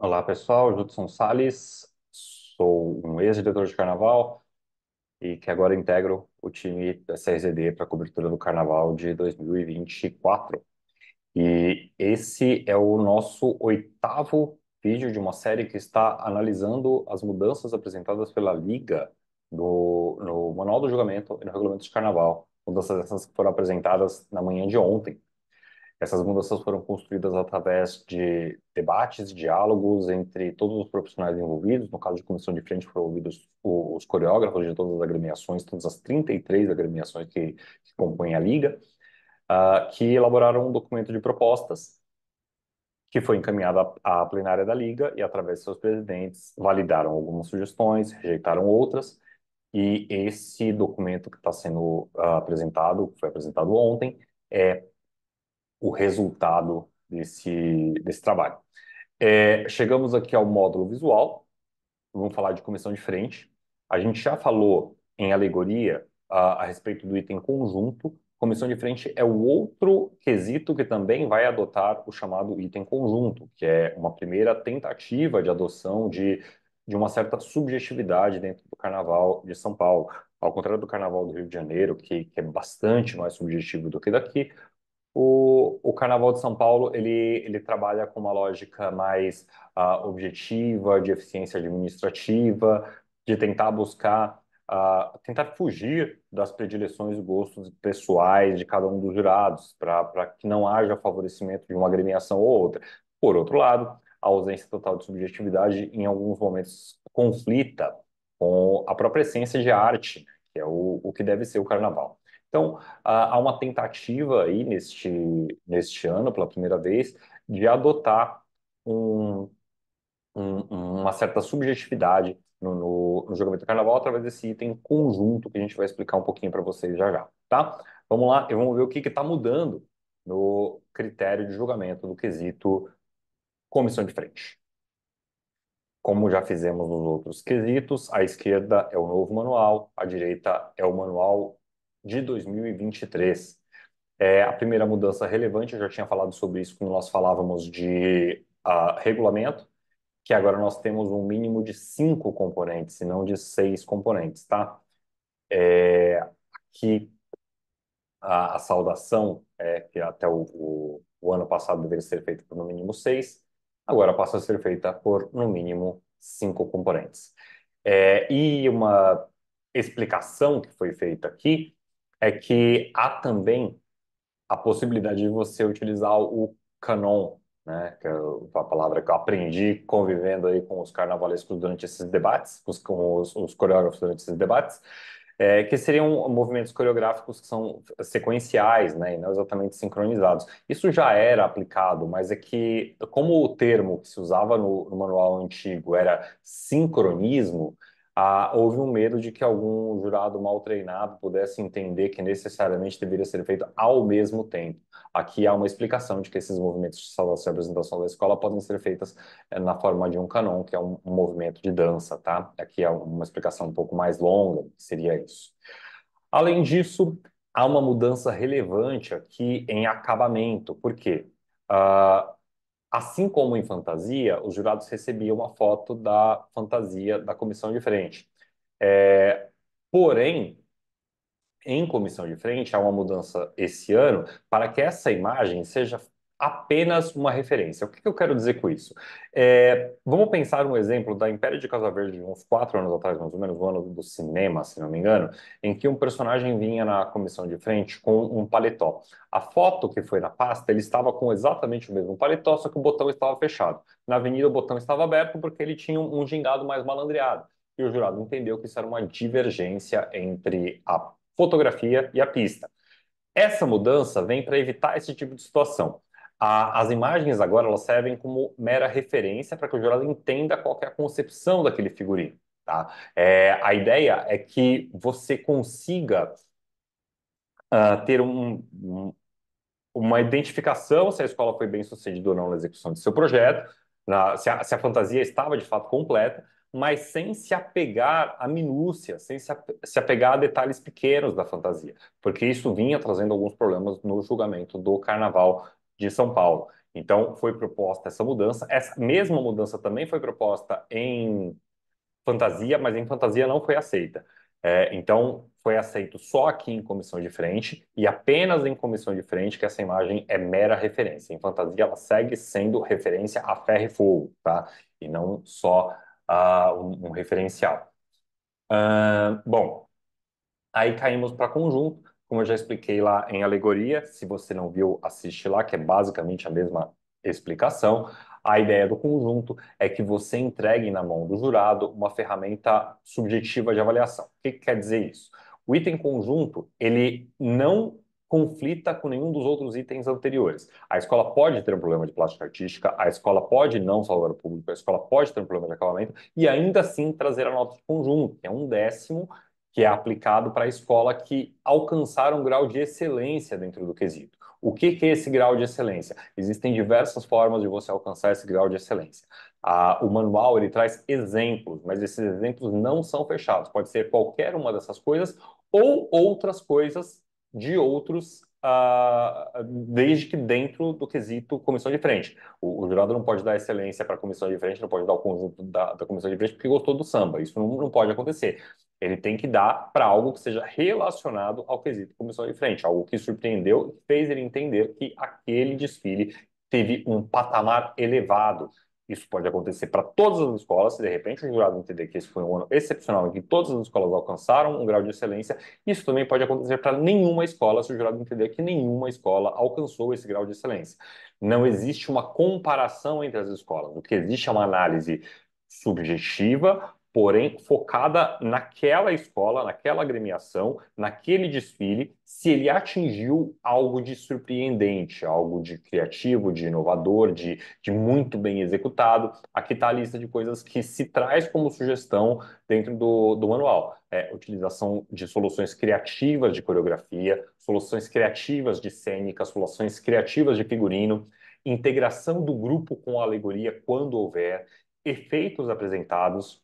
Olá, pessoal. Judson Salles, sou um ex-diretor de carnaval e que agora integro o time da CRZD para a cobertura do carnaval de 2024. E esse é o nosso oitavo vídeo de uma série que está analisando as mudanças apresentadas pela Liga no Manual do Julgamento e no Regulamento de Carnaval, mudanças essas que foram apresentadas na manhã de ontem. Essas mudanças foram construídas através de debates, diálogos entre todos os profissionais envolvidos. No caso de comissão de frente, foram ouvidos os coreógrafos de todas as agremiações, todas as 33 agremiações que, que compõem a liga, uh, que elaboraram um documento de propostas que foi encaminhada à plenária da liga e, através de seus presidentes, validaram algumas sugestões, rejeitaram outras. E esse documento que está sendo uh, apresentado, que foi apresentado ontem, é o resultado desse, desse trabalho. É, chegamos aqui ao módulo visual, vamos falar de comissão de frente. A gente já falou em alegoria a, a respeito do item conjunto. Comissão de frente é o outro quesito que também vai adotar o chamado item conjunto, que é uma primeira tentativa de adoção de, de uma certa subjetividade dentro do Carnaval de São Paulo. Ao contrário do Carnaval do Rio de Janeiro, que, que é bastante mais subjetivo do que daqui, o, o Carnaval de São Paulo, ele, ele trabalha com uma lógica mais uh, objetiva, de eficiência administrativa, de tentar buscar, uh, tentar fugir das predileções e gostos pessoais de cada um dos jurados, para que não haja favorecimento de uma agremiação ou outra. Por outro lado, a ausência total de subjetividade, em alguns momentos, conflita com a própria essência de arte, que é o, o que deve ser o carnaval. Então, há uma tentativa aí neste, neste ano, pela primeira vez, de adotar um, um, uma certa subjetividade no, no, no julgamento do carnaval através desse item conjunto que a gente vai explicar um pouquinho para vocês já já, tá? Vamos lá e vamos ver o que está mudando no critério de julgamento do quesito comissão de frente. Como já fizemos nos outros quesitos, a esquerda é o novo manual, a direita é o manual de 2023. É, a primeira mudança relevante, eu já tinha falado sobre isso quando nós falávamos de uh, regulamento, que agora nós temos um mínimo de cinco componentes, e não de seis componentes, tá? É, aqui a, a saudação, é, que até o, o, o ano passado deveria ser feita por no mínimo seis, agora passa a ser feita por no mínimo cinco componentes. É, e uma explicação que foi feita aqui é que há também a possibilidade de você utilizar o canon, né, que é a palavra que eu aprendi convivendo aí com os carnavalescos durante esses debates, com os, os coreógrafos durante esses debates, é, que seriam movimentos coreográficos que são sequenciais, né, e não exatamente sincronizados. Isso já era aplicado, mas é que, como o termo que se usava no, no manual antigo era sincronismo, ah, houve um medo de que algum jurado mal treinado pudesse entender que necessariamente deveria ser feito ao mesmo tempo. Aqui há uma explicação de que esses movimentos de salvação e apresentação da escola podem ser feitas eh, na forma de um canon, que é um, movimento de dança, tá? Aqui há uma explicação um pouco mais longa, seria isso. Além disso, há uma mudança relevante aqui em acabamento, porque uh, ah, Assim como em fantasia, os jurados recebiam uma foto da fantasia da comissão de frente. É, porém, em comissão de frente, há uma mudança esse ano para que essa imagem seja apenas uma referência. O que, que eu quero dizer com isso? É, vamos pensar um exemplo da Império de Casa Verde, uns quatro anos atrás, mais ou menos, um ano do cinema, se não me engano, em que um personagem vinha na comissão de frente com um paletó. A foto que foi na pasta, ele estava com exatamente o mesmo paletó, só que o botão estava fechado. Na avenida, o botão estava aberto porque ele tinha um, um gingado mais malandreado. E o jurado entendeu que isso era uma divergência entre a fotografia e a pista. Essa mudança vem para evitar esse tipo de situação. A, as imagens agora elas servem como mera referência para que o jurado entenda qual é a concepção daquele figurino. Tá? É, a ideia é que você consiga uh, ter um, um, uma identificação se a escola foi bem sucedida ou não na execução de seu projeto, na, se, a, se a fantasia estava de fato completa, mas sem se apegar a minúcias, sem se apegar a detalhes pequenos da fantasia, porque isso vinha trazendo alguns problemas no julgamento do carnaval de São Paulo. Então, foi proposta essa mudança. Essa mesma mudança também foi proposta em fantasia, mas em fantasia não foi aceita. É, então, foi aceito só aqui em comissão de frente e apenas em comissão de frente que essa imagem é mera referência. Em fantasia, ela segue sendo referência a ferro e fogo, tá? E não só uh, um, um, referencial. Uh, bom, aí caímos para conjunto. Como eu já expliquei lá em alegoria, se você não viu, assiste lá, que é basicamente a mesma explicação. A ideia do conjunto é que você entregue na mão do jurado uma ferramenta subjetiva de avaliação. O que, que quer dizer isso? O item conjunto, ele não conflita com nenhum dos outros itens anteriores. A escola pode ter um problema de plástica artística, a escola pode não salvar o público, a escola pode ter um problema de acabamento e ainda assim trazer a nota de conjunto, que é um décimo que é aplicado para a escola que alcançar um grau de excelência dentro do quesito. O que, que, é esse grau de excelência? Existem diversas formas de você alcançar esse grau de excelência. Ah, o manual ele traz exemplos, mas esses exemplos não são fechados. Pode ser qualquer uma dessas coisas ou outras coisas de outros, ah, desde que dentro do quesito comissão de frente. O, o jurado não pode dar excelência para a comissão de frente, não pode dar o conjunto da, da comissão de frente porque gostou do samba. Isso não, não pode acontecer. Ele tem que dar para algo que seja relacionado ao quesito comissão de frente, algo que surpreendeu e fez ele entender que aquele desfile teve um patamar elevado. Isso pode acontecer para todas as escolas, se de repente o jurado entender que esse foi um ano excepcional em que todas as escolas alcançaram um grau de excelência, isso também pode acontecer para nenhuma escola, se o jurado entender que nenhuma escola alcançou esse grau de excelência. Não existe uma comparação entre as escolas, o que existe é uma análise subjetiva porém focada naquela escola, naquela agremiação, naquele desfile, se ele atingiu algo de surpreendente, algo de criativo, de inovador, de, de muito bem executado. Aqui está a lista de coisas que se traz como sugestão dentro do, do manual. É, utilização de soluções criativas de coreografia, soluções criativas de cênica, soluções criativas de figurino, integração do grupo com a alegoria quando houver, efeitos apresentados,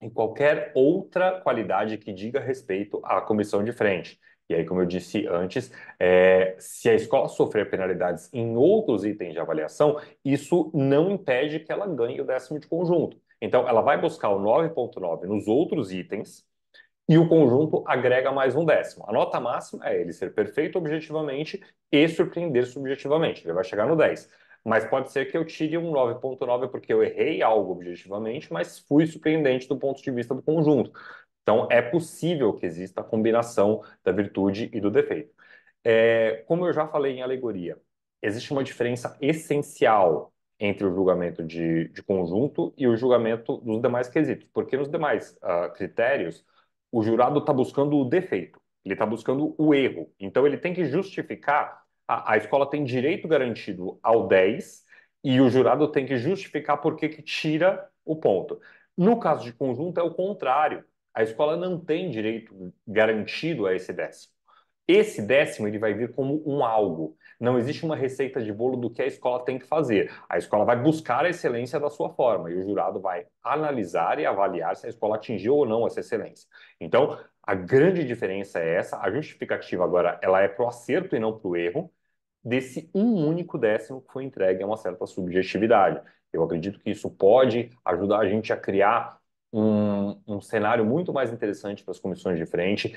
em qualquer outra qualidade que diga respeito à comissão de frente. E aí, como eu disse antes, é, se a escola sofrer penalidades em outros itens de avaliação, isso não impede que ela ganhe o décimo de conjunto. Então, ela vai buscar o 9,9 nos outros itens e o conjunto agrega mais um décimo. A nota máxima é ele ser perfeito objetivamente e surpreender subjetivamente. Ele vai chegar no 10. Mas pode ser que eu tire um 9,9 porque eu errei algo objetivamente, mas fui surpreendente do ponto de vista do conjunto. Então, é possível que exista a combinação da virtude e do defeito. É, como eu já falei em alegoria, existe uma diferença essencial entre o julgamento de, de conjunto e o julgamento dos demais quesitos, porque nos demais uh, critérios, o jurado está buscando o defeito, ele está buscando o erro. Então, ele tem que justificar a, a escola tem direito garantido ao 10 e o jurado tem que justificar por que, que tira o ponto. No caso de conjunto, é o contrário. A escola não tem direito garantido a esse décimo. Esse décimo ele vai vir como um algo. Não existe uma receita de bolo do que a escola tem que fazer. A escola vai buscar a excelência da sua forma e o jurado vai analisar e avaliar se a escola atingiu ou não essa excelência. Então, a grande diferença é essa. A justificativa agora ela é para o acerto e não para o erro desse um único décimo que foi entregue a uma certa subjetividade. Eu acredito que isso pode ajudar a gente a criar um, um cenário muito mais interessante para as comissões de frente.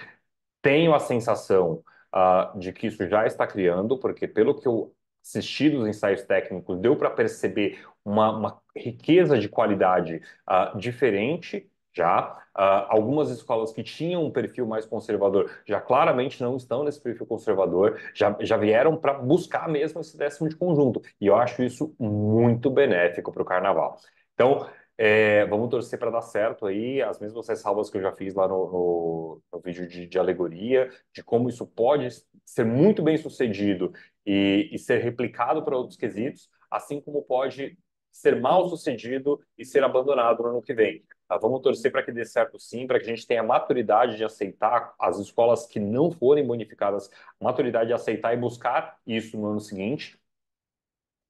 Tenho a sensação uh, de que isso já está criando, porque pelo que eu assisti dos ensaios técnicos, deu para perceber uma, uma, riqueza de qualidade uh, diferente já. Uh, algumas escolas que tinham um perfil mais conservador já claramente não estão nesse perfil conservador, já, já vieram para buscar mesmo esse décimo de conjunto. E eu acho isso muito benéfico para o carnaval. Então, é, vamos torcer para dar certo aí, as mesmas ressalvas que eu já fiz lá no, no, no vídeo de, de, alegoria, de como isso pode ser muito bem sucedido e, e ser replicado para outros quesitos, assim como pode ser mal sucedido e ser abandonado no ano que vem. Tá? Vamos torcer para que dê certo sim, para que a gente tenha maturidade de aceitar as escolas que não forem bonificadas, maturidade de aceitar e buscar isso no ano seguinte,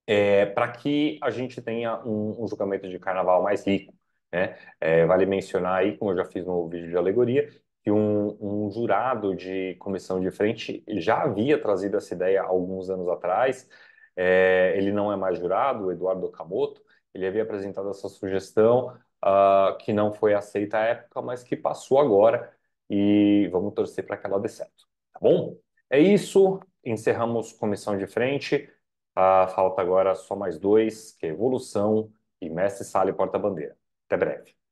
é, para que a gente tenha um, um, julgamento de carnaval mais rico. Né? É, vale mencionar aí, como eu já fiz no vídeo de alegoria, que um, um, jurado de comissão de frente já havia trazido essa ideia alguns anos atrás, é, ele não é mais jurado, o Eduardo Okamoto, ele havia apresentado essa sugestão uh, que não foi aceita à época, mas que passou agora e vamos torcer para que ela dê certo, tá bom? É isso, encerramos comissão de frente, uh, falta agora só mais dois, que é evolução e mestre sala e porta-bandeira. Até breve.